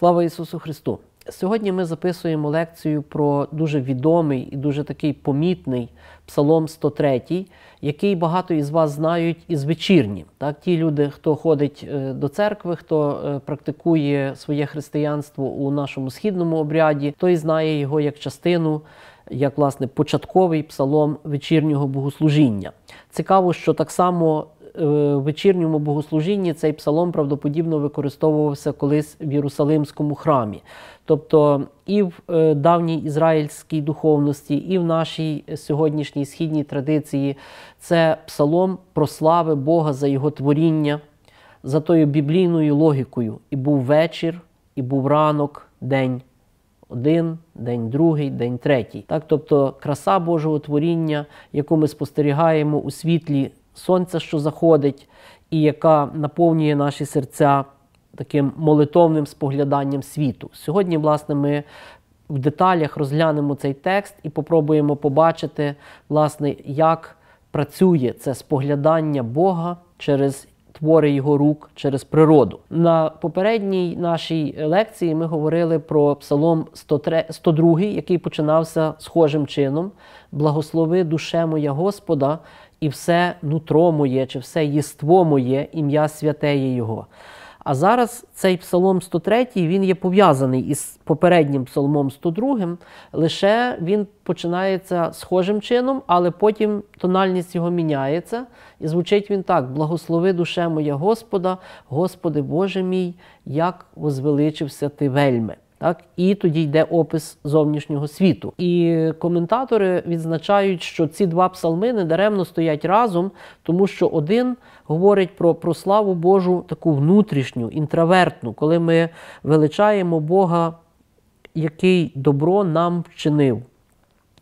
Слава Ісусу Христу! Сьогодні ми записуємо лекцію про дуже відомий і дуже такий помітний Псалом 103, який багато із вас знають із вечірні. Так, ті люди, хто ходить е, до церкви, хто е, практикує своє християнство у нашому східному обряді, той знає його як частину. Як власне початковий псалом вечірнього богослужіння. Цікаво, що так само Е, вечірньому богослужінні цей псалом правдоподібно використовувався колись в Єрусалимському храмі. Тобто і в е, давній ізраїльській духовності, і в нашій сьогоднішній східній традиції це псалом про слави Бога за його творіння, за тою біблійною логікою. І був вечір, і був ранок, день. Один, день другий, день третій. Так, Тобто краса Божого творіння, яку ми спостерігаємо у світлі сонця, що заходить, і яка наповнює наші серця таким молитовним спогляданням світу. Сьогодні, власне, ми в деталях розглянемо цей текст і попробуємо побачити, власне, як працює це споглядання Бога через твори його рук через природу. На попередній нашій лекції ми говорили про псалом 102, який починався схожим чином: Благослови душе моя Господа і все нутро моє, чи все єство моє, ім'я святеє Його. А зараз цей псалом 103 він є пов'язаний із попереднім псалмом 102, лише він починається схожим чином, але потім тональність його міняється. І звучить він так: благослови душе моя Господа, Господи Боже мій, як возвеличився ти вельми. Так, і тоді йде опис зовнішнього світу. І коментатори відзначають, що ці два псалми недаремно стоять разом, тому що один говорить про про славу Божу таку внутрішню, інтравертну, коли ми величаємо Бога, який добро нам вчинив.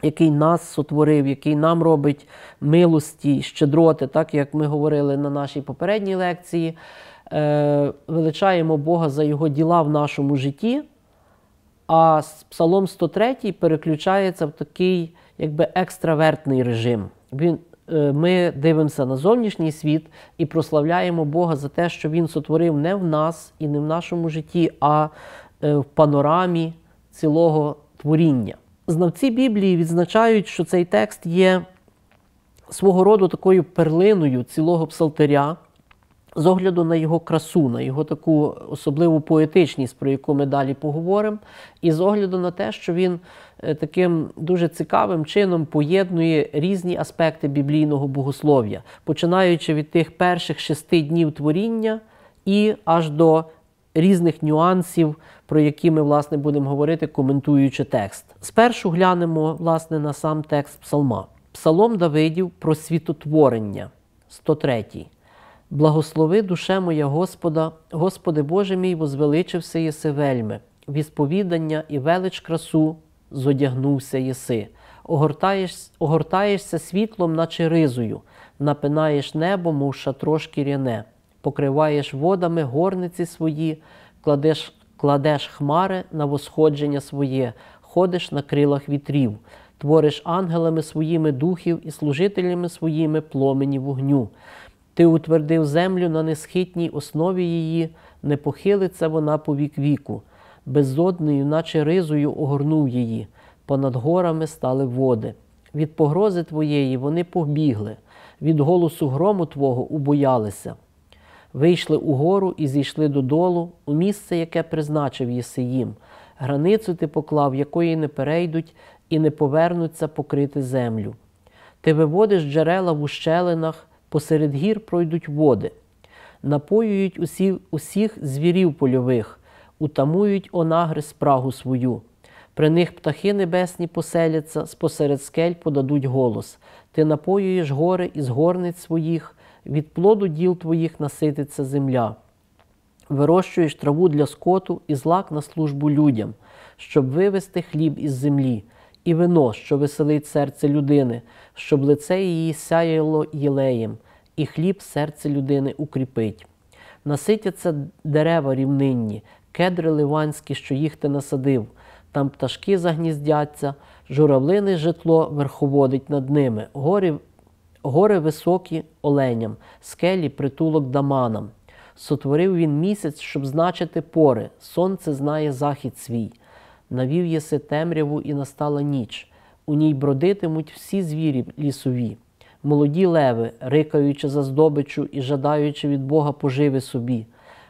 Який нас сотворив, який нам робить милості, щедроти, так як ми говорили на нашій попередній лекції, е, величаємо Бога за його діла в нашому житті. А Псалом 103 переключається в такий якби екстравертний режим. Він, е, Ми дивимося на зовнішній світ і прославляємо Бога за те, що Він сотворив не в нас і не в нашому житті, а е, в панорамі цілого творіння. Знавці Біблії відзначають, що цей текст є свого роду такою перлиною цілого псалтиря з огляду на його красу, на його таку особливу поетичність, про яку ми далі поговоримо, і з огляду на те, що він е, таким дуже цікавим чином поєднує різні аспекти біблійного богослов'я, починаючи від тих перших шести днів творіння і аж до різних нюансів, про які ми власне будемо говорити, коментуючи текст. Спершу глянемо власне на сам текст псалма. Псалом Давидів про світотворення, 103 Благослови душе моя Господа, Господи Боже мій, возвеличився єси вельми, вісповідання і велич красу зодягнувся єси, Огортаєш, огортаєшся світлом, наче ризою, напинаєш небо, мов шатро шкіряне, покриваєш водами горниці свої, кладеш, кладеш хмари на восходження своє, ходиш на крилах вітрів. Твориш ангелами своїми духів і служителями своїми пломені вогню. Ти утвердив землю на несхитній основі її, не похилиться вона по вік віку, безоднею, наче ризою, огорнув її, понад горами стали води. Від погрози твоєї вони побігли, від голосу грому Твого убоялися. Вийшли угору і зійшли додолу, у місце, яке призначив єси їм. Границю ти поклав, якої не перейдуть, і не повернуться покрити землю. Ти виводиш джерела в ущелинах посеред гір пройдуть води, напоюють усі, усіх звірів польових, утамують онагри спрагу свою. При них птахи небесні поселяться, спосеред скель подадуть голос. Ти напоюєш гори із горниць своїх, від плоду діл твоїх насититься земля. Вирощуєш траву для скоту і злак на службу людям, щоб вивести хліб із землі, і вино, що веселить серце людини, щоб лице її сяяло єлеєм, і хліб серце людини укріпить. Наситяться дерева рівнинні, кедри ливанські, що їх ти насадив, там пташки загніздяться, журавлине житло верховодить над ними, гори, гори високі оленям, скелі притулок даманам. Сотворив він місяць, щоб значити пори, сонце знає захід свій. Навів єси темряву і настала ніч, у ній бродитимуть всі звірі лісові молоді леви, рикаючи за здобичу і жадаючи від Бога поживи собі.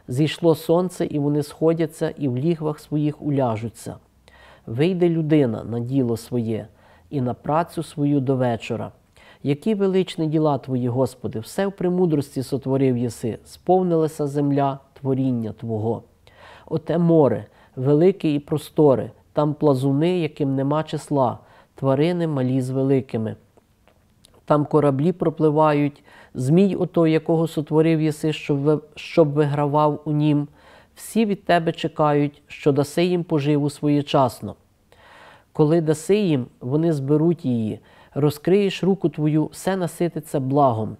Зійшло сонце, і вони сходяться, і в лігвах своїх уляжуться. Вийде людина на діло своє і на працю свою до вечора. Які величні діла Твої, Господи, все в премудрості сотворив єси, сповнилася земля творіння Твого. Оте море, велике і просторе, там плазуни, яким нема числа, тварини малі з великими там кораблі пропливають, змій ото, якого сотворив єси, щоб щоб вигравав у нім. Всі від тебе чекають, що даси їм поживу своєчасно. Коли даси їм, вони зберуть її, розкриєш руку твою, все насититься благом,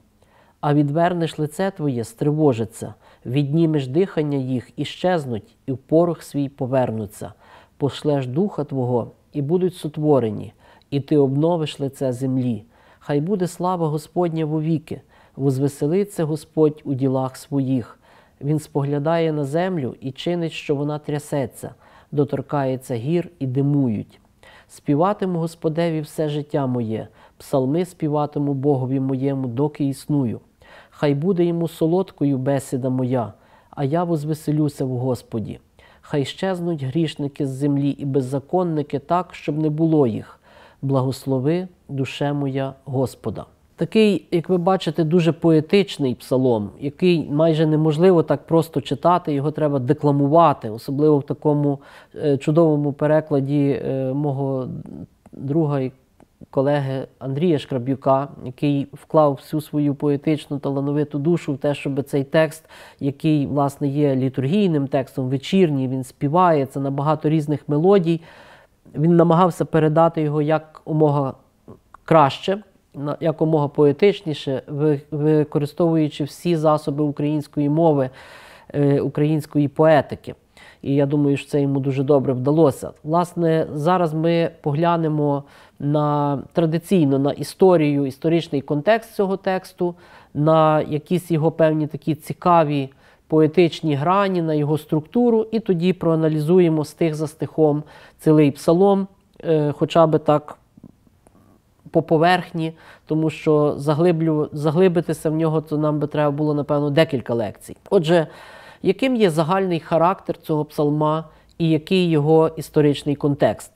а відвернеш лице твоє, стривожиться, віднімеш дихання їх, і щезнуть, і в порох свій повернуться, пошлеш духа Твого, і будуть сотворені, і ти обновиш лице землі. Хай буде слава Господня вовіки, возвеселиться Господь у ділах своїх. Він споглядає на землю і чинить, що вона трясеться, доторкається гір і димують. Співатиму Господеві все життя моє, псалми співатиму Богові моєму, доки існую. Хай буде йому солодкою бесіда моя, а я возвеселюся в Господі. Хай щезнуть грішники з землі і беззаконники так, щоб не було їх благослови душе моя Господа. Такий, як ви бачите, дуже поетичний псалом, який майже неможливо так просто читати, його треба декламувати, особливо в такому е, чудовому перекладі е, мого друга і колеги Андрія Шкраб'юка, який вклав всю свою поетичну талановиту душу в те, щоб цей текст, який власне є літургійним текстом, вечірній, він співає це на багато різних мелодій він намагався передати його якомога краще, якомога поетичніше, використовуючи всі засоби української мови, е, української поетики. І я думаю, що це йому дуже добре вдалося. Власне, зараз ми поглянемо на традиційно на історію, історичний контекст цього тексту, на якісь його певні такі цікаві поетичні грані, на його структуру, і тоді проаналізуємо стих за стихом цілий псалом, е, хоча би так по поверхні, тому що заглиблю, заглибитися в нього, то нам би треба було, напевно, декілька лекцій. Отже, яким є загальний характер цього псалма і який його історичний контекст?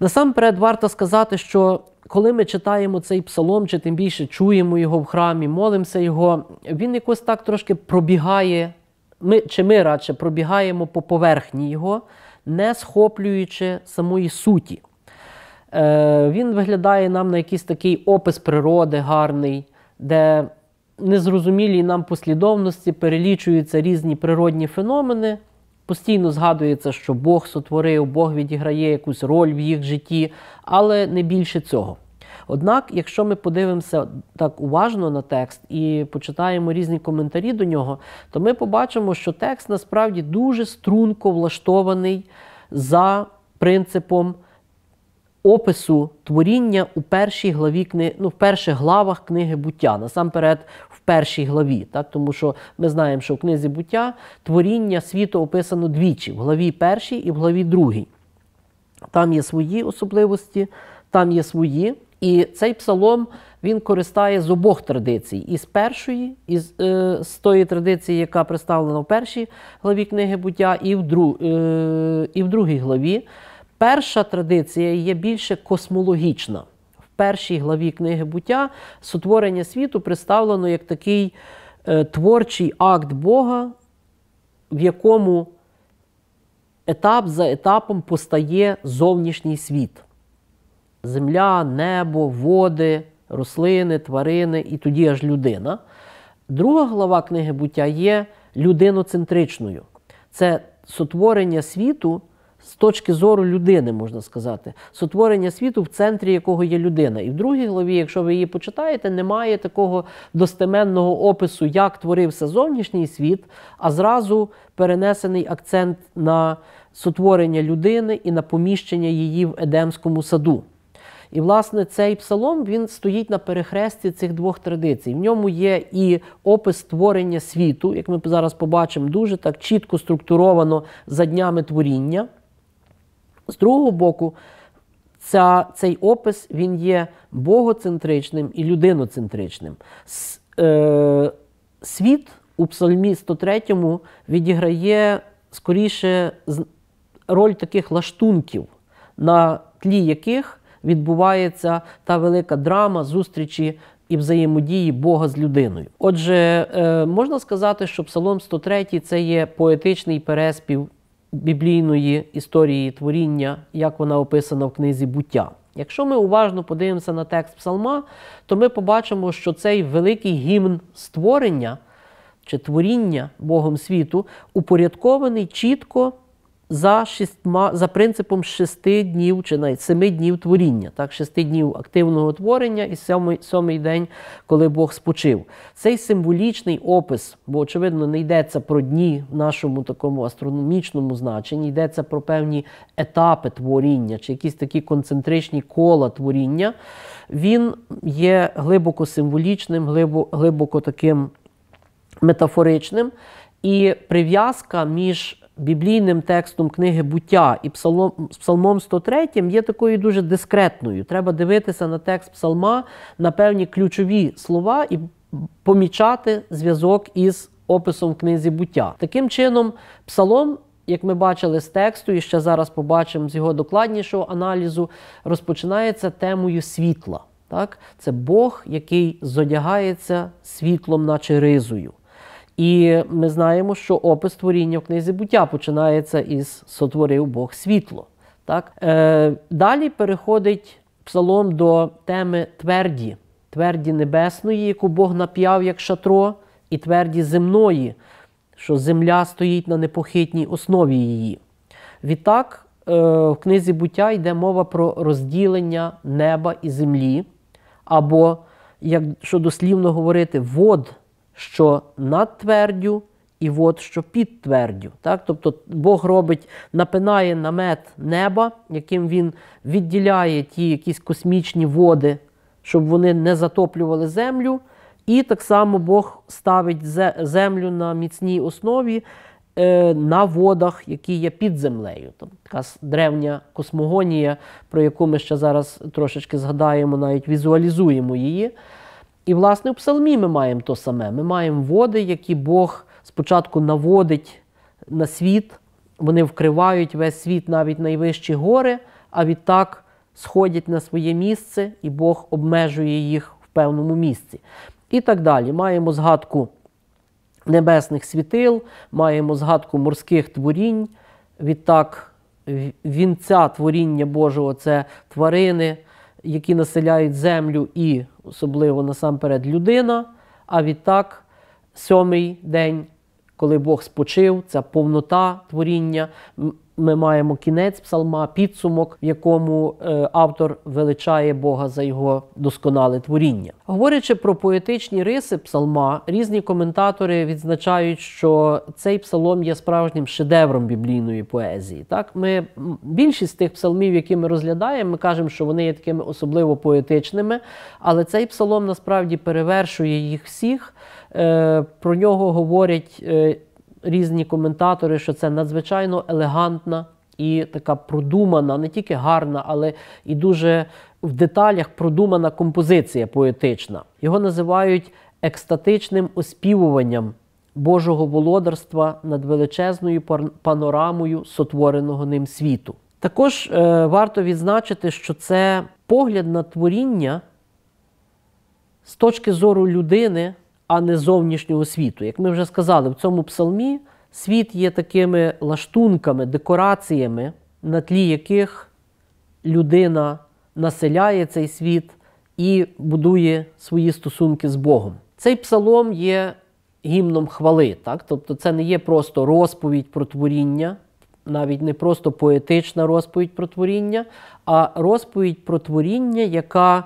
Насамперед варто сказати, що коли ми читаємо цей псалом, чи тим більше чуємо його в храмі, молимося його, він якось так трошки пробігає, ми, чи ми радше пробігаємо по поверхні його, не схоплюючи самої суті. Е, Він виглядає нам на якийсь такий опис природи гарний, де незрозумілі нам послідовності перелічуються різні природні феномени. Постійно згадується, що Бог сотворив, Бог відіграє якусь роль в їх житті, але не більше цього. Однак, якщо ми подивимося так уважно на текст і почитаємо різні коментарі до нього, то ми побачимо, що текст насправді дуже струнко влаштований за принципом опису творіння у першій главі книги, ну, в перших главах книги буття, насамперед в першій главі, так тому що ми знаємо, що в книзі буття творіння світу описано двічі: в главі першій і в главі другій. Там є свої особливості, там є свої. І цей псалом він користає з обох традицій: із першої, і з, е, з тої традиції, яка представлена в першій главі книги буття, і в, дру, е, і в другій главі. Перша традиція є більше космологічна. В першій главі книги буття сотворення світу представлено як такий е, творчий акт Бога, в якому етап за етапом постає зовнішній світ: земля, небо, води, рослини, тварини і тоді аж людина. Друга глава книги буття є людиноцентричною. Це сотворення світу з точки зору людини, можна сказати, сотворення світу, в центрі якого є людина. І в другій главі, якщо ви її почитаєте, немає такого достеменного опису, як творився зовнішній світ, а зразу перенесений акцент на сотворення людини і на поміщення її в Едемському саду. І, власне, цей псалом він стоїть на перехресті цих двох традицій. В ньому є і опис створення світу, як ми зараз побачимо, дуже так чітко структуровано за днями творіння. З другого боку, ця, цей опис він є богоцентричним і людиноцентричним. С, е, світ у Псальмі 103 відіграє скоріше роль таких лаштунків, на тлі яких відбувається та велика драма зустрічі. І взаємодії Бога з людиною. Отже, е, можна сказати, що Псалом 103 це є поетичний переспів біблійної історії творіння, як вона описана в книзі буття. Якщо ми уважно подивимося на текст псалма, то ми побачимо, що цей великий гімн створення чи творіння Богом світу упорядкований чітко за шістма, за принципом шести днів чи навіть семи днів творіння, так, шести днів активного творення і сьомий сьомий день, коли Бог спочив. Цей символічний опис, бо, очевидно, не йдеться про дні в нашому такому астрономічному значенні, йдеться про певні етапи творіння чи якісь такі концентричні кола творіння, він є глибоко символічним, глибоко таким метафоричним. І прив'язка між біблійним текстом книги Буття і псалом, псалмом 103 є такою дуже дискретною. Треба дивитися на текст псалма на певні ключові слова і помічати зв'язок із описом в книзі буття. Таким чином, псалом. Як ми бачили з тексту, і ще зараз побачимо з його докладнішого аналізу, розпочинається темою світла. Так? Це Бог, який зодягається світлом, наче ризою. І ми знаємо, що опис творіння в книзі буття починається із сотворив Бог світло. Так? Е, Далі переходить псалом до теми тверді, тверді небесної, яку Бог нап'яв як шатро, і тверді земної, що земля стоїть на непохитній основі її. Відтак, е, в книзі буття йде мова про розділення неба і землі, або, якщо дослівно говорити, вод що над твердю, і вод що під твердю. Так? Тобто Бог робить, напинає намет неба, яким він відділяє ті якісь космічні води, щоб вони не затоплювали землю. І так само Бог ставить землю на міцній основі е, на водах, які є під землею. Там Така древня космогонія, про яку ми ще зараз трошечки згадаємо, навіть візуалізуємо її. І, власне, у псалмі ми маємо то саме. Ми маємо води, які Бог спочатку наводить на світ, вони вкривають весь світ, навіть найвищі гори, а відтак сходять на своє місце, і Бог обмежує їх в певному місці. І так далі. Маємо згадку небесних світил, маємо згадку морських творінь. Відтак, вінця творіння Божого це тварини які населяють землю і особливо насамперед людина. А відтак сьомий день коли Бог спочив, ця повнота творіння. Ми маємо кінець псалма, підсумок, в якому е, автор величає Бога за його досконале творіння. Говорячи про поетичні риси псалма, різні коментатори відзначають, що цей псалом є справжнім шедевром біблійної поезії. Так, ми більшість тих псалмів, які ми розглядаємо, ми кажемо, що вони є такими особливо поетичними, але цей псалом насправді перевершує їх всіх. Е, про нього говорять е, різні коментатори, що це надзвичайно елегантна і така продумана, не тільки гарна, але і дуже в деталях продумана композиція поетична. Його називають екстатичним оспівуванням Божого володарства над величезною панорамою сотвореного ним світу. Також е, варто відзначити, що це погляд на творіння з точки зору людини, а не зовнішнього світу. Як ми вже сказали, в цьому псалмі світ є такими лаштунками, декораціями, на тлі яких людина населяє цей світ і будує свої стосунки з Богом. Цей псалом є гімном хвали, так? тобто це не є просто розповідь про творіння. Навіть не просто поетична розповідь про творіння, а розповідь про творіння, яка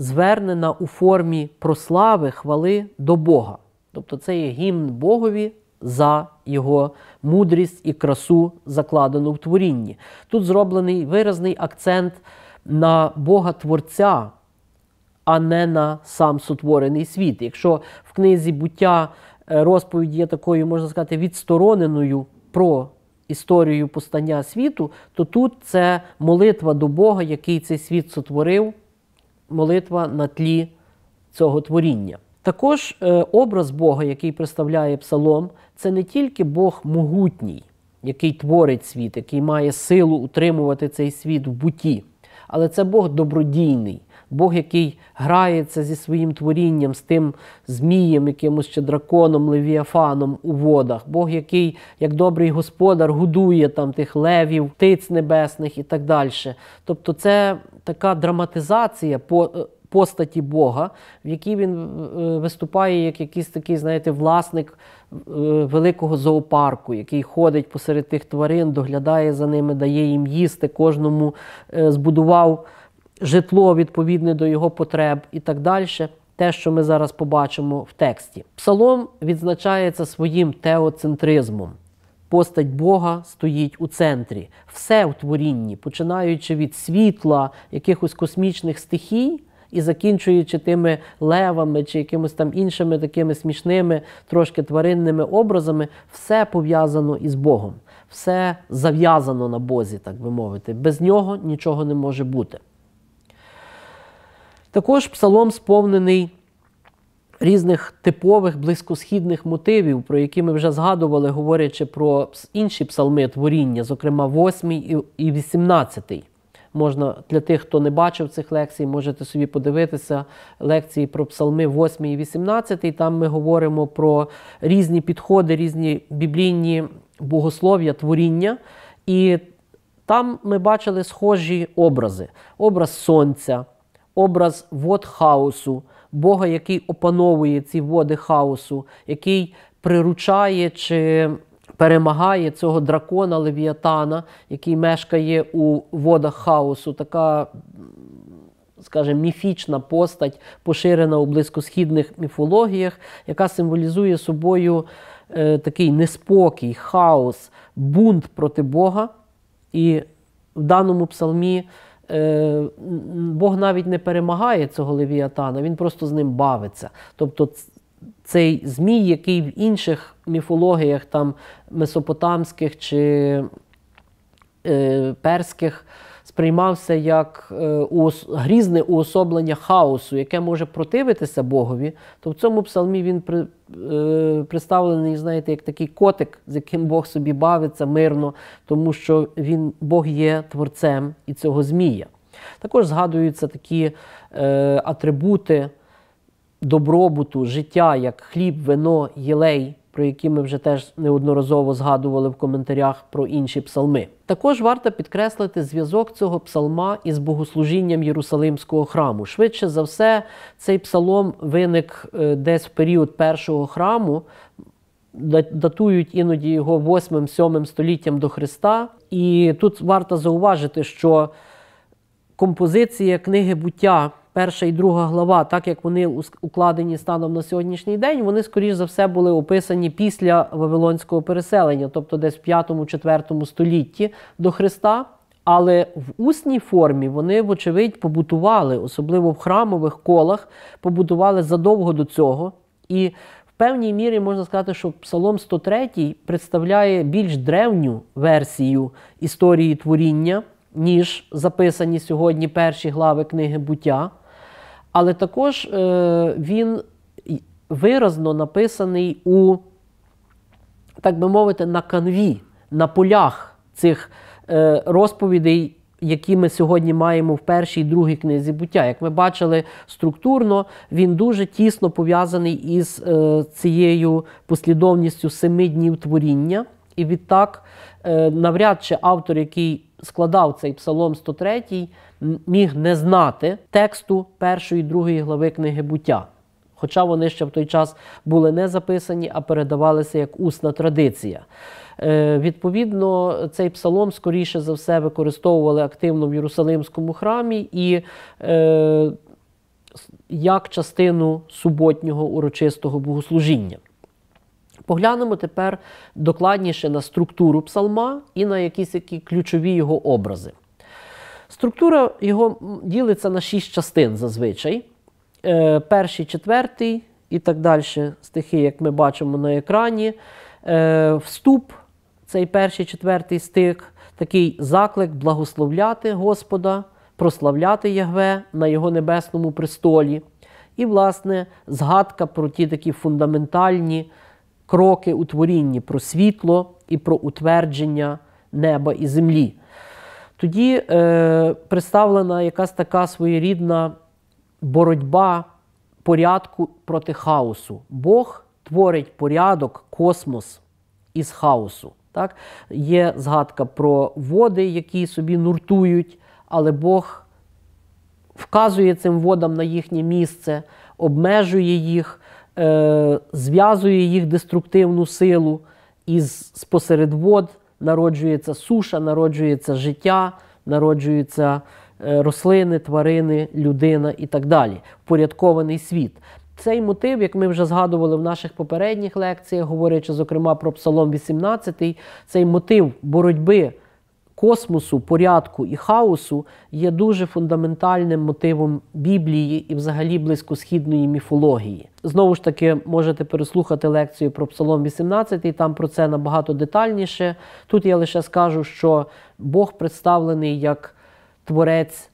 звернена у формі прослави хвали до Бога. Тобто це є гімн Богові за його мудрість і красу, закладену в творінні. Тут зроблений виразний акцент на Бога Творця, а не на сам сотворений світ. Якщо в книзі буття е, розповідь є такою, можна сказати, відстороненою про історію постання світу, то тут це молитва до Бога, який цей світ сотворив молитва на тлі цього творіння. Також е, образ Бога, який представляє псалом, це не тільки Бог могутній, який творить світ, який має силу утримувати цей світ в буті, але це Бог добродійний, Бог, який грається зі своїм творінням, з тим змієм, якимось чи драконом, левіафаном у водах, Бог, який, як добрий господар, годує там тих левів, птиць небесних і так далі. Тобто, це така драматизація по. Е, постаті Бога, в якій він е, виступає як якийсь такий, знаєте, власник е, великого зоопарку, який ходить посеред тих тварин, доглядає за ними, дає їм їсти, кожному збудував житло відповідне до його потреб і так далі. Те, що ми зараз побачимо в тексті. Псалом відзначається своїм теоцентризмом. Постать Бога стоїть у центрі, все у творінні, починаючи від світла, якихось космічних стихій і закінчуючи тими левами чи якимось там іншими такими смішними, трошки тваринними образами, все пов'язано із Богом, все зав'язано на Бозі, так би мовити. Без нього нічого не може бути. Також псалом сповнений різних типових близькосхідних мотивів, про які ми вже згадували, говорячи про інші псалми творіння, зокрема 8 і 18. Можна для тих, хто не бачив цих лекцій, можете собі подивитися лекції про псалми 8 і 18. Там ми говоримо про різні підходи, різні біблійні богослов'я, творіння. І там ми бачили схожі образи: образ сонця, образ вод хаосу. Бога, який опановує ці води хаосу, який приручає чи перемагає цього дракона Левіатана, який мешкає у водах хаосу. Така скажімо, міфічна постать, поширена у близькосхідних міфологіях, яка символізує собою е, такий неспокій, хаос, бунт проти Бога. І в даному псалмі Е, Бог навіть не перемагає цього Левіатана, він просто з ним бавиться. Тобто цей Змій, який в інших міфологіях, там, месопотамських чи е, перських сприймався як е, грізне уособлення хаосу, яке може противитися Богові, то в цьому псалмі він е, представлений, знаєте, як такий котик, з яким Бог собі бавиться мирно, тому що він, Бог є творцем і цього Змія. Також згадуються такі е, атрибути добробуту, життя, як хліб, вино, єлей про які ми вже теж неодноразово згадували в коментарях про інші псалми. Також варто підкреслити зв'язок цього псалма із богослужінням Єрусалимського храму. Швидше за все, цей псалом виник е, десь в період першого храму. Датують іноді його 8-7 століттям до Христа. І тут варто зауважити, що композиція книги буття перша і друга глава, так як вони укладені станом на сьогоднішній день, вони, скоріш за все, були описані після Вавилонського переселення, тобто десь в 5-4 столітті до Христа. Але в усній формі вони, вочевидь, побутували, особливо в храмових колах, побутували задовго до цього. І в певній мірі можна сказати, що Псалом 103 представляє більш древню версію історії творіння, ніж записані сьогодні перші глави книги буття. Але також е, він виразно написаний у, так би мовити, на канві, на полях цих е, розповідей. Які ми сьогодні маємо в першій і другій книзі буття. Як ми бачили структурно, він дуже тісно пов'язаний із е, цією послідовністю семи днів творіння. І відтак, е, навряд чи автор, який складав цей псалом 103, міг не знати тексту першої і другої глави книги буття. Хоча вони ще в той час були не записані, а передавалися як усна традиція. Е, відповідно, цей псалом, скоріше за все, використовували активно в Єрусалимському храмі і е, як частину суботнього урочистого богослужіння. Поглянемо тепер докладніше на структуру псалма і на якісь які ключові його образи. Структура його ділиться на шість частин зазвичай. Е, перший, четвертий і так далі стихи, як ми бачимо на екрані. Е, вступ, цей перший, четвертий стих, такий заклик благословляти Господа, прославляти Ягве на його небесному престолі. І, власне, згадка про ті такі фундаментальні кроки у творінні, про світло і про утвердження неба і землі. Тоді е, представлена якась така своєрідна боротьба порядку проти хаосу. Бог творить порядок, космос із хаосу. Так? Є згадка про води, які собі нуртують, але Бог вказує цим водам на їхнє місце, обмежує їх, е, зв'язує їх деструктивну силу із спосеред вод народжується суша, народжується життя, народжуються е, рослини, тварини, людина і так далі. Впорядкований світ. Цей мотив, як ми вже згадували в наших попередніх лекціях, говорячи, зокрема, про Псалом 18, цей мотив боротьби космосу, порядку і хаосу є дуже фундаментальним мотивом Біблії і, взагалі, близькосхідної міфології. Знову ж таки, можете переслухати лекцію про Псалом 18, там про це набагато детальніше. Тут я лише скажу, що Бог представлений як творець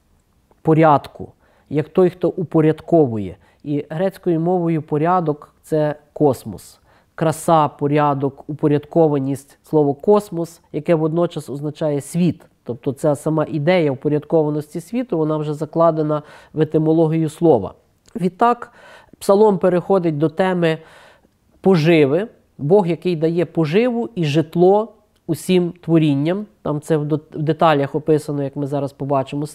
порядку, як той, хто упорядковує. І грецькою мовою порядок це космос краса, порядок, упорядкованість слово космос, яке водночас означає світ. Тобто ця сама ідея упорядкованості світу, вона вже закладена в етимологію слова. Відтак, псалом переходить до теми поживи, Бог, який дає поживу і житло усім творінням. Там це в деталях описано, як ми зараз побачимо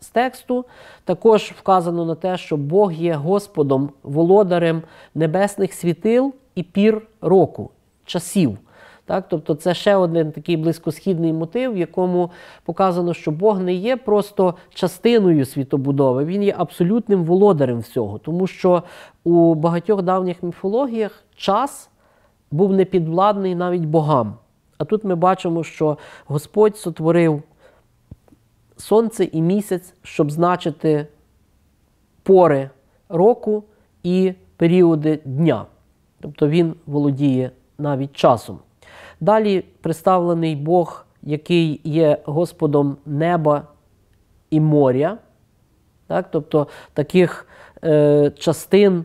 з тексту. Також вказано на те, що Бог є Господом, володарем небесних світил і пір року, часів. Так? Тобто це ще один такий близькосхідний мотив, в якому показано, що Бог не є просто частиною світобудови, він є абсолютним володарем всього. Тому що у багатьох давніх міфологіях час був непідвладний навіть богам. А тут ми бачимо, що Господь сотворив сонце і місяць, щоб значити пори року і періоди дня. Тобто він володіє навіть часом. Далі представлений Бог, який є Господом неба і моря, так? тобто таких е, частин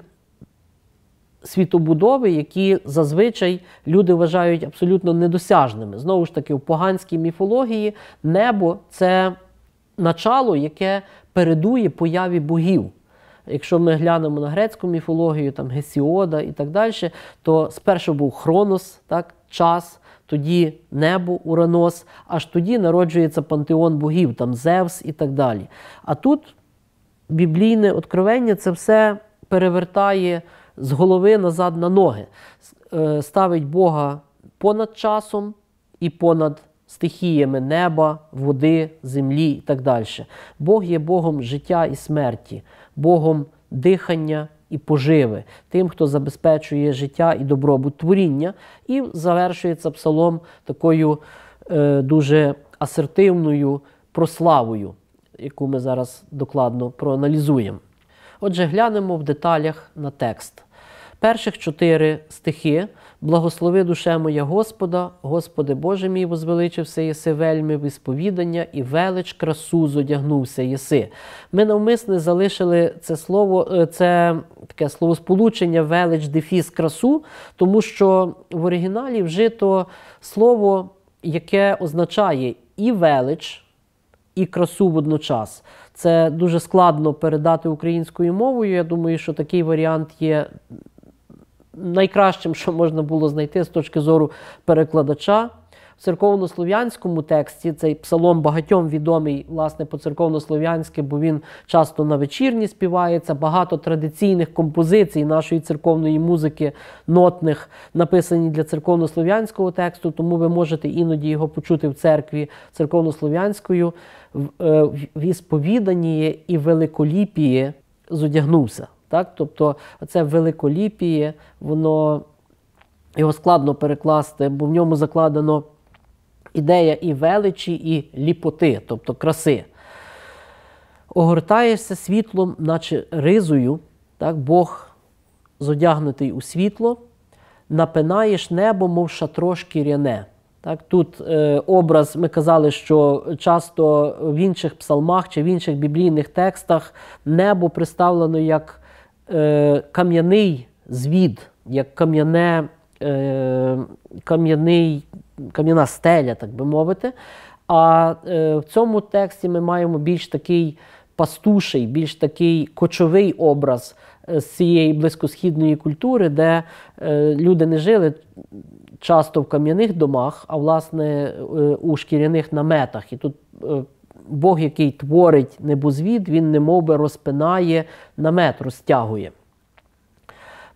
світобудови, які зазвичай люди вважають абсолютно недосяжними. Знову ж таки, в поганській міфології небо це начало, яке передує появі богів. Якщо ми глянемо на грецьку міфологію, там Гесіода і так далі, то спершу був Хронос, так, час, тоді небо, уранос, аж тоді народжується пантеон богів, там Зевс і так далі. А тут біблійне откровення це все перевертає з голови назад на ноги, е, ставить Бога понад часом і понад. Стихіями неба, води, землі і так далі. Бог є Богом життя і смерті. Богом дихання і поживи, тим, хто забезпечує життя і добробут творіння, і завершується псалом такою е, дуже асертивною прославою, яку ми зараз докладно проаналізуємо. Отже, глянемо в деталях на текст. Перших чотири стихи Благослови душе моя Господа, Господи Боже мій, возвеличився єси вельми висповідання і велич красу зодягнувся єси. Ми навмисне залишили це слово, е, це таке словосполучення велич дефіс красу, тому що в оригіналі вжито слово, яке означає і велич. І красу водночас. Це дуже складно передати українською мовою. Я думаю, що такий варіант є найкращим, що можна було знайти з точки зору перекладача. В церковнослов'янському тексті цей псалом багатьом відомий, власне, по церковнослов'янськи, бо він часто на вечірні співається. Багато традиційних композицій нашої церковної музики, нотних, написані для церковнослов'янського тексту, тому ви можете іноді його почути в церкві церковнослов'янською в, е, в, в ісповіданні і великоліпії зодягнувся. Так? Тобто це великоліпіє, воно його складно перекласти, бо в ньому закладено ідея і величі, і ліпоти, тобто краси. Огортаєшся світлом, наче ризою, так? Бог зодягнутий у світло, напинаєш небо, мов шатро шкіряне. Так, Тут е, образ, ми казали, що часто в інших псалмах чи в інших біблійних текстах небо представлено як е, кам'яний звід, як кам'яне, е, кам'яний, кам'яна стеля, так би мовити. А е, в цьому тексті ми маємо більш такий пастуший, більш такий кочовий образ е, з цієї близькосхідної культури, де е, люди не жили часто в кам'яних домах, а власне е, у шкіряних наметах. І тут е, Бог, який творить небозвід, він немовби розпинає намет, розтягує.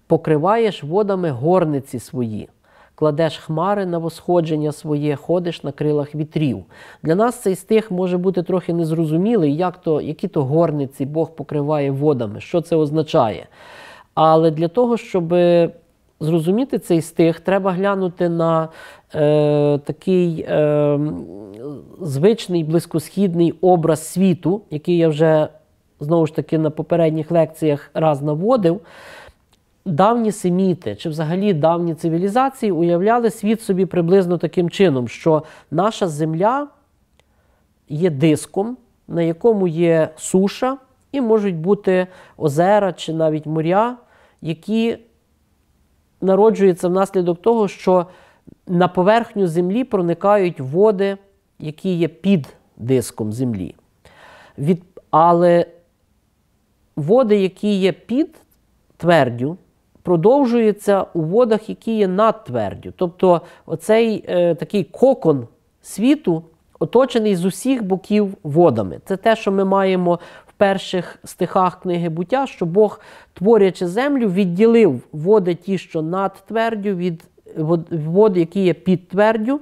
Покриваєш водами горниці свої, кладеш хмари на восходження своє, ходиш на крилах вітрів. Для нас цей стих може бути трохи незрозумілий, як то, які то горниці Бог покриває водами, що це означає. Але для того, щоб зрозуміти цей стих, треба глянути на е, такий е, звичний близькосхідний образ світу, який я вже знову ж таки на попередніх лекціях раз наводив. Давні семіти чи взагалі давні цивілізації уявляли світ собі приблизно таким чином, що наша земля є диском, на якому є суша, і можуть бути озера чи навіть моря, які народжується внаслідок того, що на поверхню землі проникають води, які є під диском землі. Від, Але води, які є під твердю, продовжуються у водах, які є над твердю. Тобто оцей е, такий кокон світу. Оточений з усіх боків водами. Це те, що ми маємо перших стихах книги буття, що Бог, творячи землю, відділив води ті, що над твердю, від води, які є під твердю,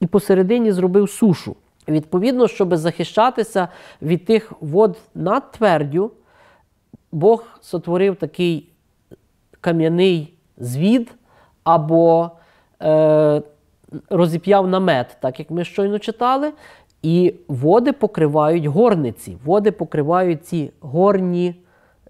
і посередині зробив сушу. Відповідно, щоб захищатися від тих вод над твердю, Бог сотворив такий кам'яний звід або е, розіп'яв намет, так як ми щойно читали. І води покривають горниці, води покривають ці горні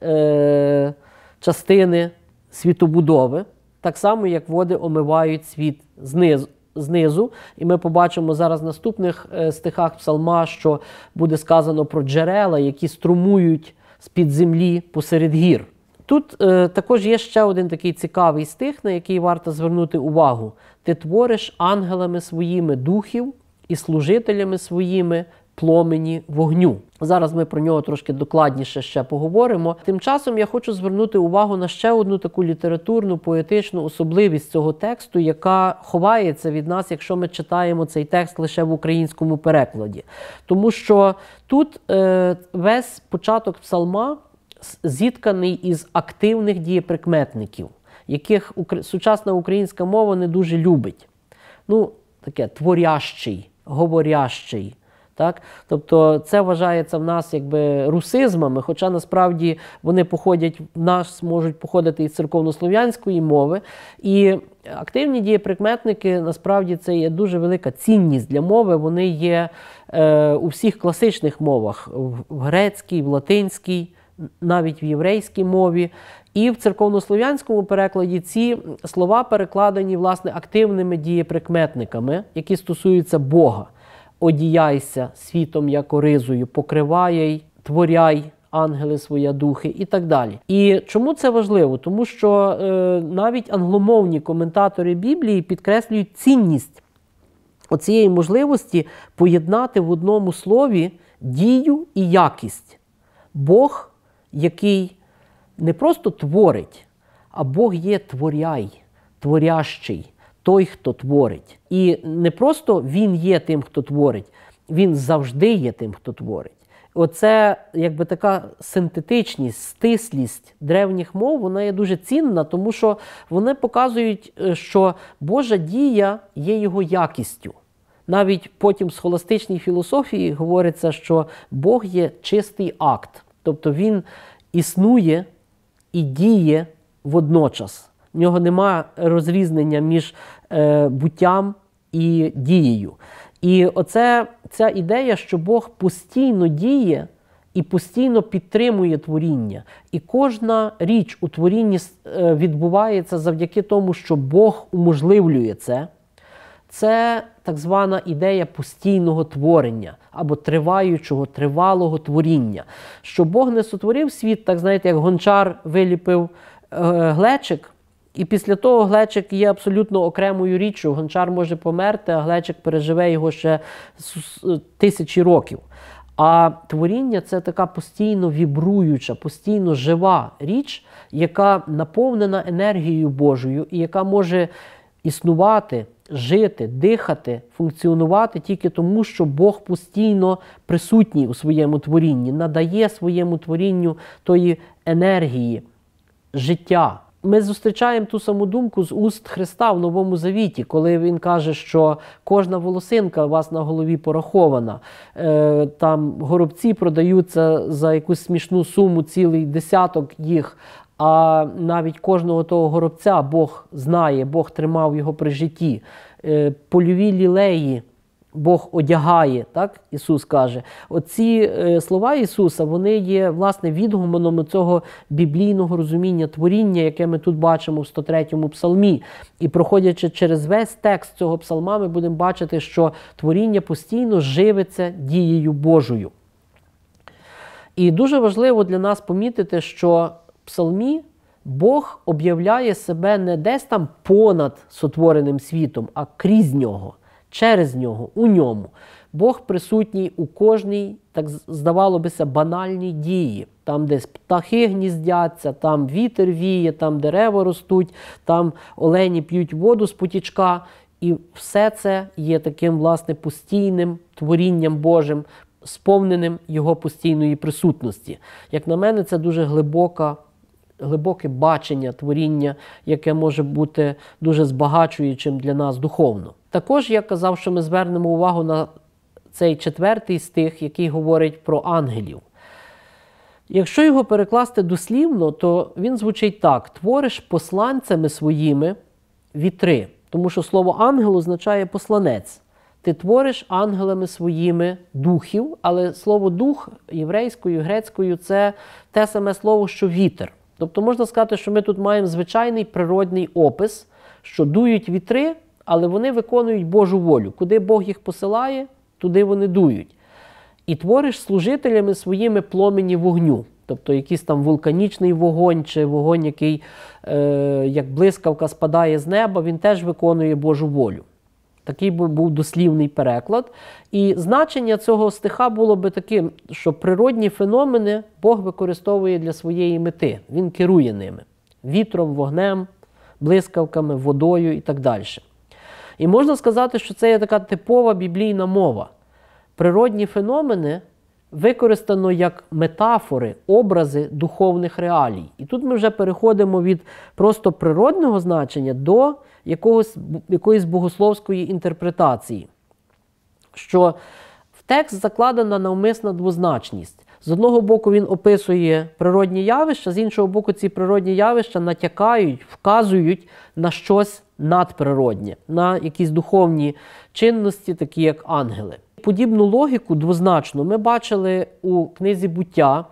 е, частини світобудови, так само, як води омивають світ знизу. Знизу, і ми побачимо зараз в наступних е, стихах псалма, що буде сказано про джерела, які струмують з-під землі посеред гір. Тут е, також є ще один такий цікавий стих, на який варто звернути увагу: ти твориш ангелами своїми духів, і служителями своїми пломені вогню. Зараз ми про нього трошки докладніше ще поговоримо. Тим часом я хочу звернути увагу на ще одну таку літературну поетичну особливість цього тексту, яка ховається від нас, якщо ми читаємо цей текст лише в українському перекладі. Тому що тут е, весь початок псалма зітканий із активних дієприкметників, яких сучасна українська мова не дуже любить. Ну, таке творящий говорящий. Так? Тобто це вважається в нас якби русизмами, хоча насправді вони походять в нас можуть походити із церковнослов'янської мови. І активні дієприкметники насправді це є дуже велика цінність для мови. Вони є е, у всіх класичних мовах в грецькій, в латинській навіть в єврейській мові. І в церковнослов'янському перекладі ці слова перекладені власне активними дієприкметниками, які стосуються Бога. Одіяйся світом як ризою, покривай, творяй. Ангели своя духи і так далі. І чому це важливо? Тому що е, навіть англомовні коментатори Біблії підкреслюють цінність оцієї можливості поєднати в одному слові дію і якість. Бог який не просто творить, а Бог є творяй, творящий, той, хто творить. І не просто Він є тим, хто творить, він завжди є тим, хто творить. Оце якби така синтетичність, стислість древніх мов, вона є дуже цінна, тому що вони показують, е, що Божа дія є його якістю. Навіть потім в холостичній філософії говориться, що Бог є чистий акт. Тобто він існує і діє водночас. В нього нема розрізнення між е, буттям і дією. І оце ця ідея, що Бог постійно діє і постійно підтримує творіння. І кожна річ у творінні е, відбувається завдяки тому, що Бог уможливлює це. Це так звана ідея постійного творення або триваючого, тривалого творіння. Що Бог не сотворив світ, так знаєте, як гончар виліпив е, глечик, і після того глечик є абсолютно окремою річчю. Гончар може померти, а глечик переживе його ще е, тисячі років. А творіння це така постійно вібруюча, постійно жива річ, яка наповнена енергією Божою і яка може існувати жити, дихати, функціонувати тільки тому, що Бог постійно присутній у своєму творінні, надає своєму творінню тої енергії, життя. Ми зустрічаємо ту саму думку з уст Христа в Новому Завіті, коли він каже, що кожна волосинка у вас на голові порахована. Е, там горобці продаються за якусь смішну суму, цілий десяток їх. А навіть кожного того горобця Бог знає, Бог тримав його при житті. Е, польові лілеї Бог одягає, так Ісус каже. Оці е, слова Ісуса вони є власне відгуманом цього біблійного розуміння творіння, яке ми тут бачимо в 103-му псалмі. І проходячи через весь текст цього псалма, ми будемо бачити, що творіння постійно живиться дією Божою. І дуже важливо для нас помітити, що псалмі Бог об'являє себе не десь там понад сотвореним світом, а крізь нього, через нього, у ньому. Бог присутній у кожній, так здавало бися, банальній дії. Там, десь птахи гніздяться, там вітер віє, там дерева ростуть, там олені п'ють воду з потічка. І все це є таким, власне, постійним творінням Божим, сповненим його постійної присутності. Як на мене, це дуже глибока глибоке бачення творіння, яке може бути дуже збагачуючим для нас духовно. Також я казав, що ми звернемо увагу на цей четвертий стих, який говорить про ангелів. Якщо його перекласти дослівно, то він звучить так: твориш посланцями своїми вітри. Тому що слово ангел означає посланець. Ти твориш ангелами своїми духів, але слово дух єврейською, грецькою це те саме слово, що вітер. Тобто можна сказати, що ми тут маємо звичайний природний опис, що дують вітри, але вони виконують Божу волю. Куди Бог їх посилає, туди вони дують. І твориш служителями своїми пломені вогню. Тобто якийсь там вулканічний вогонь, чи вогонь, який, е, як блискавка, спадає з неба, він теж виконує Божу волю. Такий був дослівний переклад. І значення цього стиха було би таким, що природні феномени Бог використовує для своєї мети, Він керує ними вітром, вогнем, блискавками, водою і так далі. І можна сказати, що це є така типова біблійна мова. Природні феномени використано як метафори, образи духовних реалій. І тут ми вже переходимо від просто природного значення до якогось, якоїсь богословської інтерпретації, що в текст закладена навмисна двозначність. З одного боку, він описує природні явища, з іншого боку, ці природні явища натякають, вказують на щось надприроднє, на якісь духовні чинності, такі як ангели. Подібну логіку двозначно ми бачили у книзі буття.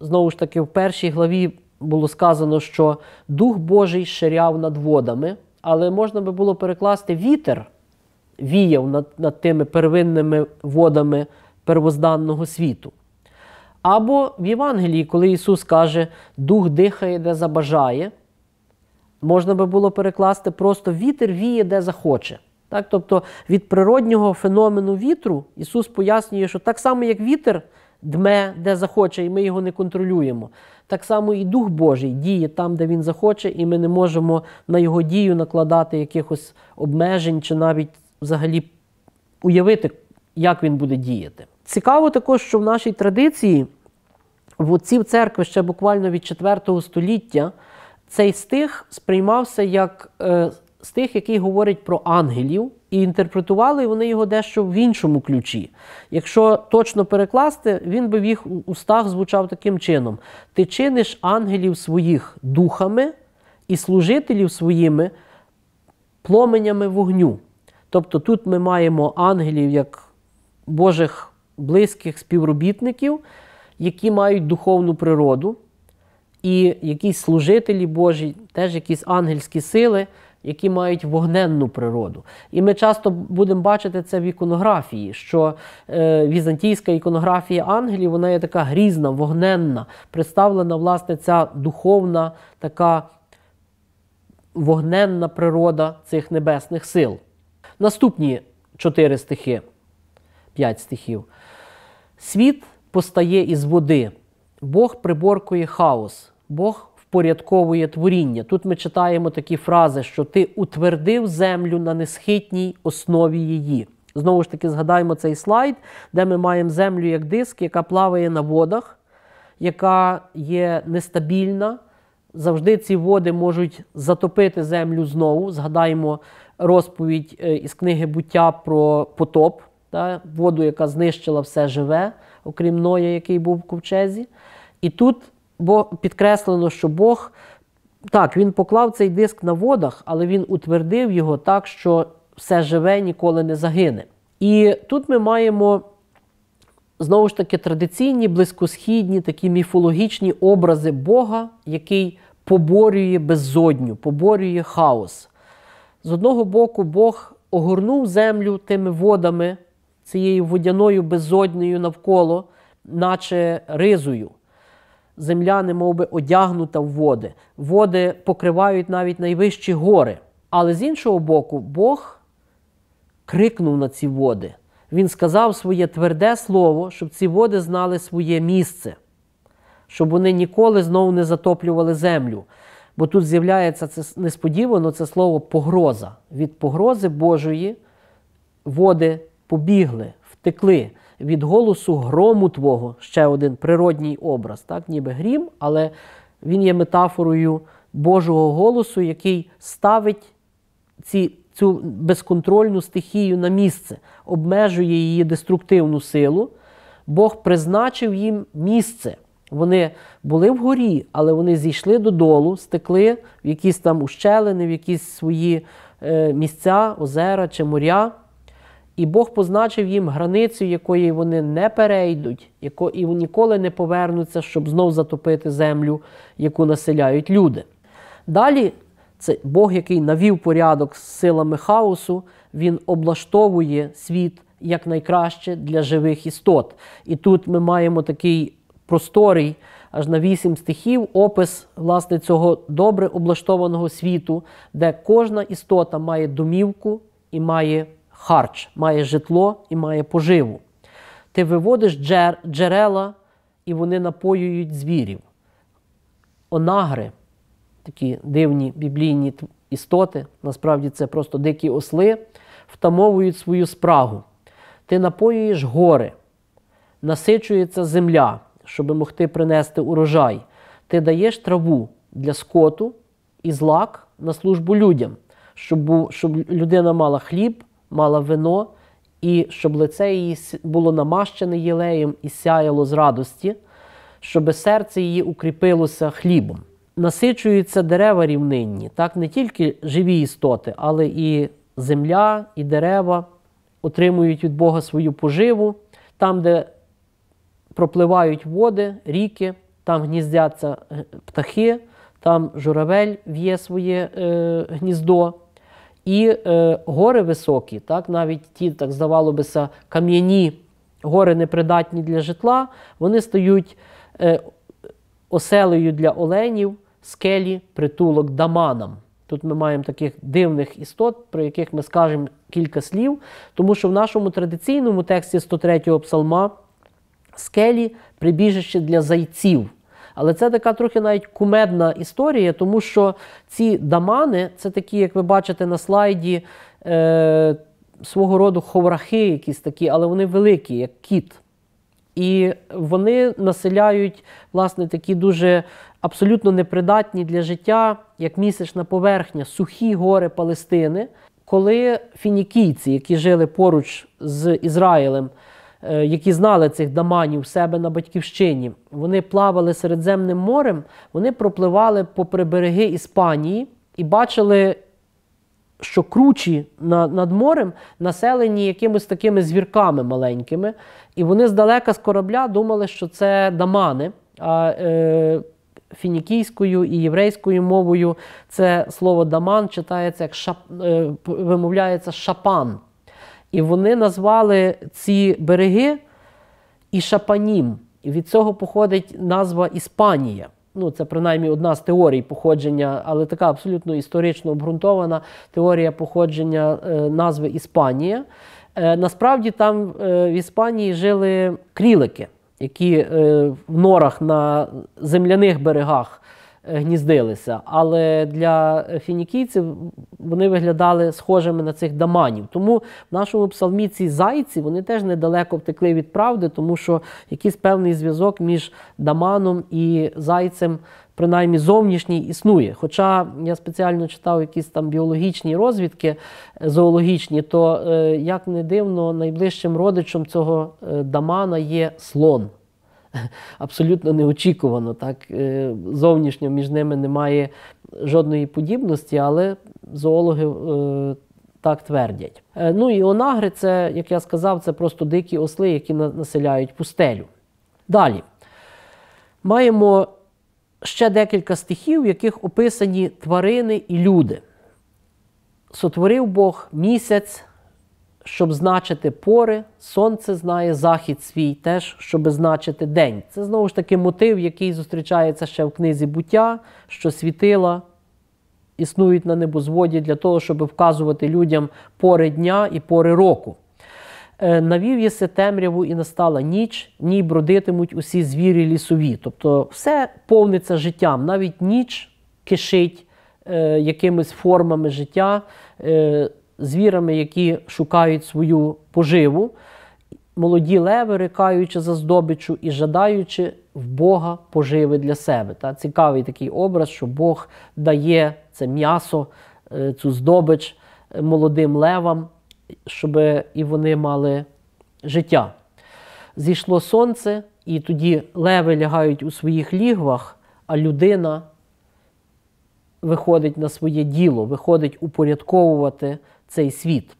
Знову ж таки, в першій главі було сказано, що Дух Божий ширяв над водами, але можна би було перекласти вітер, віяв над, над тими первинними водами первозданного світу. Або в Євангелії, коли Ісус каже, Дух дихає, де забажає, можна би було перекласти просто вітер віє, де захоче. Так? Тобто від природнього феномену вітру Ісус пояснює, що так само, як вітер дме, де захоче, і ми його не контролюємо. Так само і Дух Божий діє там, де він захоче, і ми не можемо на його дію накладати якихось обмежень чи навіть взагалі уявити, як він буде діяти. Цікаво також, що в нашій традиції в отців церкви ще буквально від 4 століття цей стих сприймався як е, стих, який говорить про ангелів, і інтерпретували вони його дещо в іншому ключі. Якщо точно перекласти, він би в їх устах звучав таким чином: ти чиниш ангелів своїх духами і служителів своїми пломенями вогню. Тобто тут ми маємо ангелів як Божих близьких співробітників, які мають духовну природу. І якісь служителі Божі, теж якісь ангельські сили, які мають вогненну природу. І ми часто будемо бачити це в іконографії, що е, візантійська іконографія ангелів вона є така грізна, вогненна, представлена власне ця духовна, така вогненна природа цих небесних сил. Наступні чотири стихи, п'ять стихів. Світ постає із води, Бог приборкує хаос, Бог впорядковує творіння. Тут ми читаємо такі фрази, що ти утвердив землю на несхитній основі її. Знову ж таки, згадаємо цей слайд, де ми маємо землю як диск, яка плаває на водах, яка є нестабільна. Завжди ці води можуть затопити землю знову. Згадаємо розповідь е, із книги буття про потоп, та, воду, яка знищила все живе, окрім Ноя, який був в ковчезі. І тут бо підкреслено, що Бог так, він поклав цей диск на водах, але він утвердив його так, що все живе ніколи не загине. І тут ми маємо. Знову ж таки, традиційні, близькосхідні, такі міфологічні образи Бога, який поборює беззодню, поборює хаос. З одного боку, Бог огорнув землю тими водами, цією водяною беззоднею навколо, наче ризою земля не би, одягнута в води. Води покривають навіть найвищі гори. Але з іншого боку, Бог крикнув на ці води. Він сказав своє тверде слово, щоб ці води знали своє місце, щоб вони ніколи знову не затоплювали землю. Бо тут з'являється це несподівано це слово погроза. Від погрози Божої води побігли, втекли від голосу грому Твого ще один природній образ, так, ніби грім, але він є метафорою Божого голосу, який ставить ці, цю безконтрольну стихію на місце, обмежує її деструктивну силу. Бог призначив їм місце. Вони були вгорі, але вони зійшли додолу, стекли в якісь там ущелини, в якісь свої е, місця, озера чи моря. І Бог позначив їм границю, якої вони не перейдуть, і ніколи не повернуться, щоб знов затопити землю, яку населяють люди. Далі це Бог, який навів порядок з силами хаосу, він облаштовує світ якнайкраще для живих істот. І тут ми маємо такий просторий. Аж на вісім стихів опис власне цього добре облаштованого світу, де кожна істота має домівку і має харч, має житло і має поживу. Ти виводиш джер, джерела, і вони напоюють звірів. Онагри, такі дивні біблійні істоти, насправді це просто дикі осли, втамовують свою спрагу. Ти напоюєш гори, насичується земля, щоб могти принести урожай. Ти даєш траву для скоту і злак на службу людям, щоб, щоб людина мала хліб мала вино, і щоб лице її було намащене єлеєм і сяяло з радості, щоб серце її укріпилося хлібом. Насичуються дерева рівнинні, так не тільки живі істоти, але і земля, і дерева отримують від Бога свою поживу, там, де пропливають води, ріки, там гніздяться е, птахи, там журавель в'є своє е, гніздо. І е, гори високі, так, навіть ті, так здавалося, кам'яні гори непридатні для житла, вони стають е, оселею для оленів, скелі, притулок даманам. Тут ми маємо таких дивних істот, про яких ми скажемо кілька слів, тому що в нашому традиційному тексті 103 го псалма скелі прибіжище для зайців. Але це така трохи навіть кумедна історія, тому що ці дамани це такі, як ви бачите на слайді, е, свого роду ховрахи, якісь такі, але вони великі, як кіт. І вони населяють власне такі дуже абсолютно непридатні для життя, як місячна поверхня, сухі гори Палестини. Коли фінікійці, які жили поруч з Ізраїлем, Е, які знали цих даманів у себе на батьківщині, вони плавали Середземним морем, вони пропливали попри береги Іспанії і бачили, що кручі над морем населені якимись такими звірками маленькими. І вони здалека з корабля думали, що це дамани. а е, Фінікійською і єврейською мовою це слово даман читається як шап... Е, вимовляється шапан. І вони назвали ці береги Ішапанім. І від цього походить назва Іспанія. Ну, це принаймні одна з теорій походження, але така абсолютно історично обґрунтована теорія походження е, назви Іспанія. Е, насправді там е, в Іспанії жили крілики, які в норах на земляних берегах гніздилися. Але для фінікійців вони виглядали схожими на цих даманів. Тому в нашому псалмі ці зайці вони теж недалеко втекли від правди, тому що якийсь певний зв'язок між даманом і зайцем. Принаймні зовнішній існує. Хоча я спеціально читав якісь там біологічні розвідки е, зоологічні, то е, як не дивно, найближчим родичем цього е, дамана є слон. абсолютно неочікувано. Так? Е, зовнішньо між ними немає жодної подібності, але зоологи е, так твердять. Е, ну і онагри, це, як я сказав, це просто дикі осли, які населяють пустелю. Далі маємо ще декілька стихів, в яких описані тварини і люди. Сотворив Бог місяць щоб значити пори, сонце знає захід свій теж, щоб значити день. Це знову ж таки мотив, який зустрічається ще в книзі буття, що світила існують на небозводі для того, щоб вказувати людям пори дня і пори року. Е, навів єси темряву і настала ніч, ній бродитимуть усі звірі лісові. Тобто все повниться життям, навіть ніч кишить е, якимись формами життя. Е, звірами, які шукають свою поживу. Молоді леви, рикаючи за здобичу і жадаючи в Бога поживи для себе. Та Цікавий такий образ, що Бог дає це м'ясо, е, цю здобич е, молодим левам, щоб і вони мали життя. Зійшло сонце, і тоді леви лягають у своїх лігвах, а людина виходить на своє діло, виходить упорядковувати цей світ.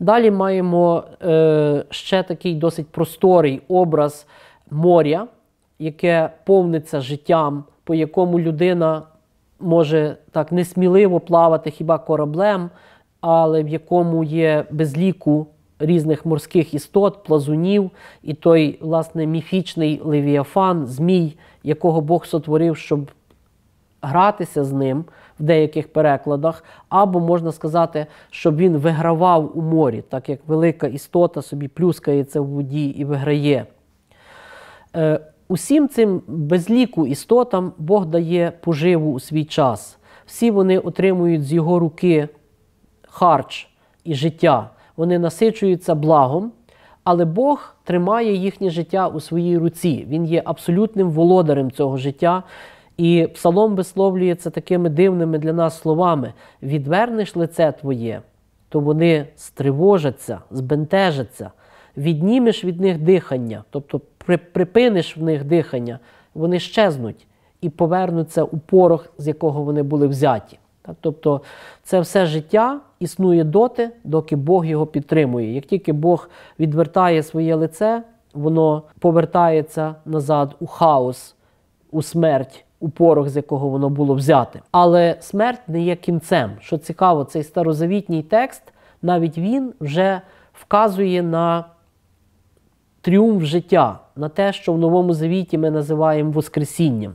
Далі маємо е, ще такий досить просторий образ моря, яке повниться життям, по якому людина може так несміливо плавати хіба кораблем, але в якому є безліку різних морських істот, плазунів, і той, власне, міфічний левіафан, змій, якого Бог сотворив, щоб гратися з ним в деяких перекладах, або можна сказати, щоб він вигравав у морі, так як велика істота собі плюскається в воді і виграє. Е, усім цим безліку істотам Бог дає поживу у свій час. Всі вони отримують з його руки харч і життя. Вони насичуються благом, але Бог тримає їхнє життя у своїй руці. Він є абсолютним володарем цього життя. І псалом висловлюється такими дивними для нас словами: відвернеш лице Твоє, то вони стривожаться, збентежаться, віднімеш від них дихання, тобто припиниш в них дихання, вони щезнуть і повернуться у порох, з якого вони були взяті. Тобто це все життя існує доти, доки Бог його підтримує. Як тільки Бог відвертає своє лице, воно повертається назад у хаос, у смерть у порох, з якого воно було взяте. Але смерть не є кінцем. Що цікаво, цей старозавітній текст, навіть він вже вказує на тріумф життя, на те, що в Новому Завіті ми називаємо Воскресінням.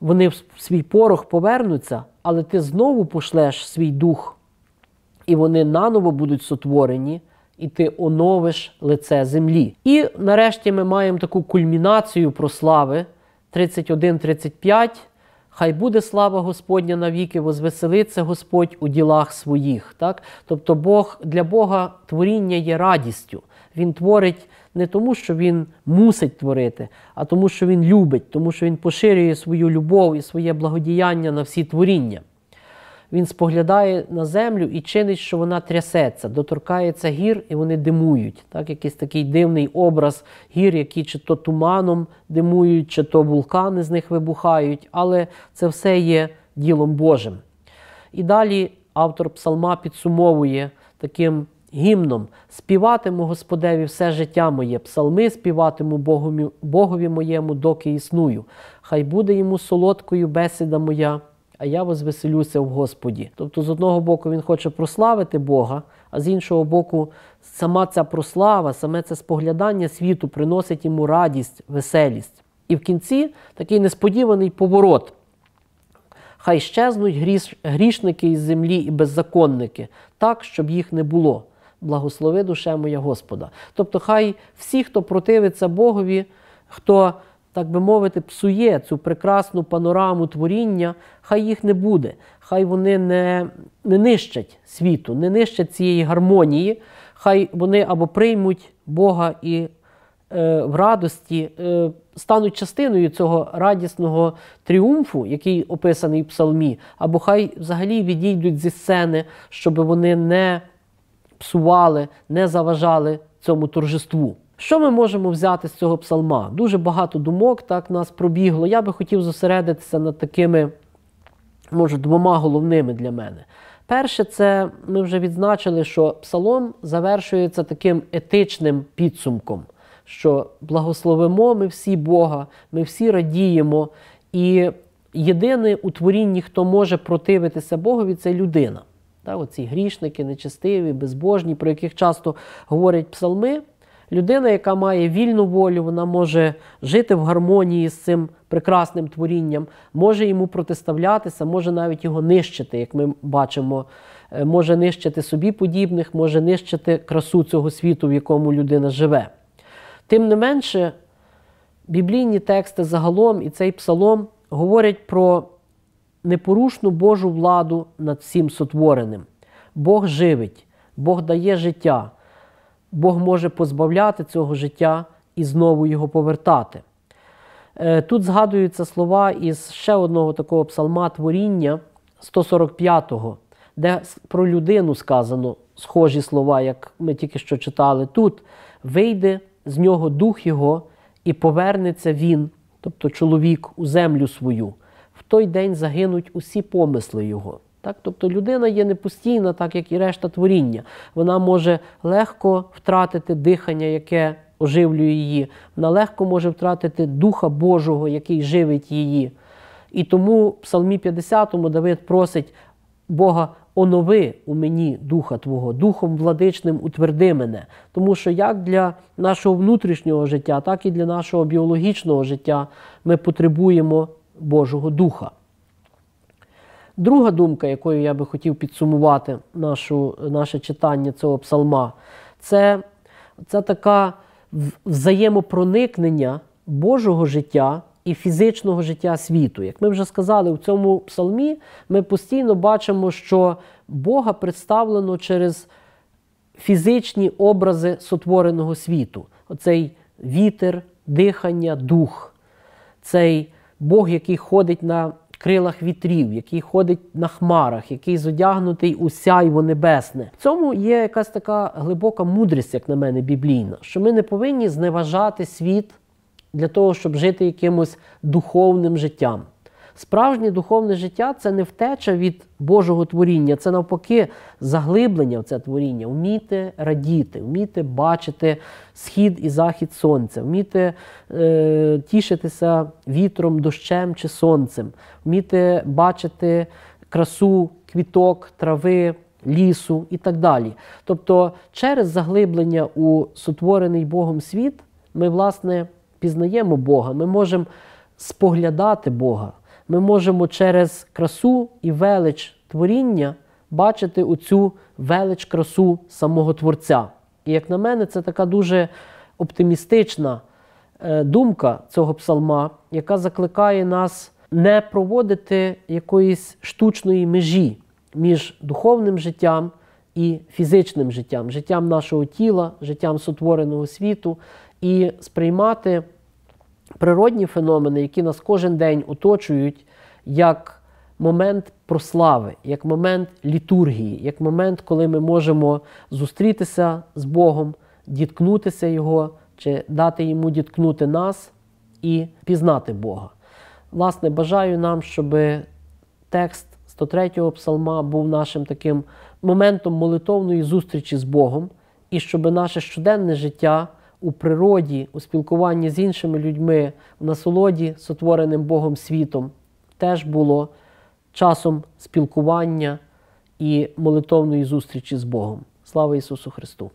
Вони в свій порох повернуться, але ти знову пошлеш свій дух, і вони наново будуть сотворені. І ти оновиш лице землі. І нарешті ми маємо таку кульмінацію прослави 31-35. Хай буде слава Господня навіки, возвеселиться Господь у ділах своїх. Так? Тобто Бог, для Бога творіння є радістю. Він творить не тому, що він мусить творити, а тому, що він любить, тому що він поширює свою любов і своє благодіяння на всі творіння він споглядає на землю і чинить, що вона трясеться, доторкається гір, і вони димують. Так, Якийсь такий дивний образ гір, які чи то туманом димують, чи то вулкани з них вибухають, але це все є ділом Божим. І далі автор псалма підсумовує таким. Гімном співатиму Господеві все життя моє, псалми співатиму Богові, Богові моєму, доки існую. Хай буде йому солодкою бесіда моя а я возвеселюся в Господі. Тобто, з одного боку, він хоче прославити Бога, а з іншого боку, сама ця прослава, саме це споглядання світу приносить йому радість, веселість. І в кінці такий несподіваний поворот. Хай щезнуть гріш, грішники із землі і беззаконники, так, щоб їх не було. Благослови душе моя Господа. Тобто, хай всі, хто противиться Богові, хто так би мовити, псує цю прекрасну панораму творіння, хай їх не буде, хай вони не, не нищать світу, не нищать цієї гармонії, хай вони або приймуть Бога і е, в радості, е, стануть частиною цього радісного тріумфу, який описаний в псалмі, або хай взагалі відійдуть зі сцени, щоб вони не псували, не заважали цьому торжеству. Що ми можемо взяти з цього псалма? Дуже багато думок так нас пробігло. Я би хотів зосередитися над такими, може, двома головними для мене. Перше, це ми вже відзначили, що псалом завершується таким етичним підсумком, що благословимо ми всі Бога, ми всі радіємо. І єдине у творінні, хто може противитися Богові, це людина. Так, Оці грішники, нечестиві, безбожні, про яких часто говорять псалми. Людина, яка має вільну волю, вона може жити в гармонії з цим прекрасним творінням, може йому протиставлятися, може навіть його нищити, як ми бачимо. Е, може нищити собі подібних, може нищити красу цього світу, в якому людина живе. Тим не менше, біблійні тексти загалом і цей псалом говорять про непорушну Божу владу над всім сотвореним. Бог живить, Бог дає життя. Бог може позбавляти цього життя і знову його повертати. Е, тут згадуються слова із ще одного такого псалма творіння 145-го, де про людину сказано схожі слова, як ми тільки що читали тут. Вийде з нього дух його, і повернеться він, тобто чоловік, у землю свою. В той день загинуть усі помисли його. Так? Тобто людина є непостійна, так як і решта творіння. Вона може легко втратити дихання, яке оживлює її, вона легко може втратити Духа Божого, який живить її. І тому в Псалмі 50 Давид просить Бога. Онови у мені духа Твого, духом владичним утверди мене. Тому що як для нашого внутрішнього життя, так і для нашого біологічного життя ми потребуємо Божого Духа. Друга думка, якою я би хотів підсумувати нашу, наше читання цього псалма, це, це така взаємопроникнення Божого життя. І фізичного життя світу. Як ми вже сказали, у цьому псалмі ми постійно бачимо, що Бога представлено через фізичні образи сотвореного світу. Оцей вітер, дихання, дух, цей Бог, який ходить на крилах вітрів, який ходить на хмарах, який зодягнутий у сяйво небесне. В цьому є якась така глибока мудрість, як на мене, біблійна, що ми не повинні зневажати світ для того, щоб жити якимось духовним життям. Справжнє духовне життя це не втеча від Божого творіння, це навпаки заглиблення в це творіння, вміти радіти, вміти бачити схід і захід сонця, вміти е, тішитися вітром, дощем чи сонцем, вміти бачити красу, квіток, трави. Лісу і так далі. Тобто, через заглиблення у сотворений Богом світ ми, власне, пізнаємо Бога, ми можемо споглядати Бога ми можемо через красу і велич творіння бачити оцю велич красу самого Творця. І, як на мене, це така дуже оптимістична е, думка цього псалма, яка закликає нас не проводити якоїсь штучної межі між духовним життям. І фізичним життям, життям нашого тіла, життям сотвореного світу, і сприймати природні феномени, які нас кожен день оточують, як момент прослави, як момент літургії, як момент, коли ми можемо зустрітися з Богом, діткнутися Його чи дати йому діткнути нас і пізнати Бога. Власне, бажаю нам, щоб текст 103-го псалма був нашим таким моментом молитовної зустрічі з Богом, і щоб наше щоденне життя у природі, у спілкуванні з іншими людьми, в насолоді, сотвореним Богом світом, теж було часом спілкування і молитовної зустрічі з Богом. Слава Ісусу Христу!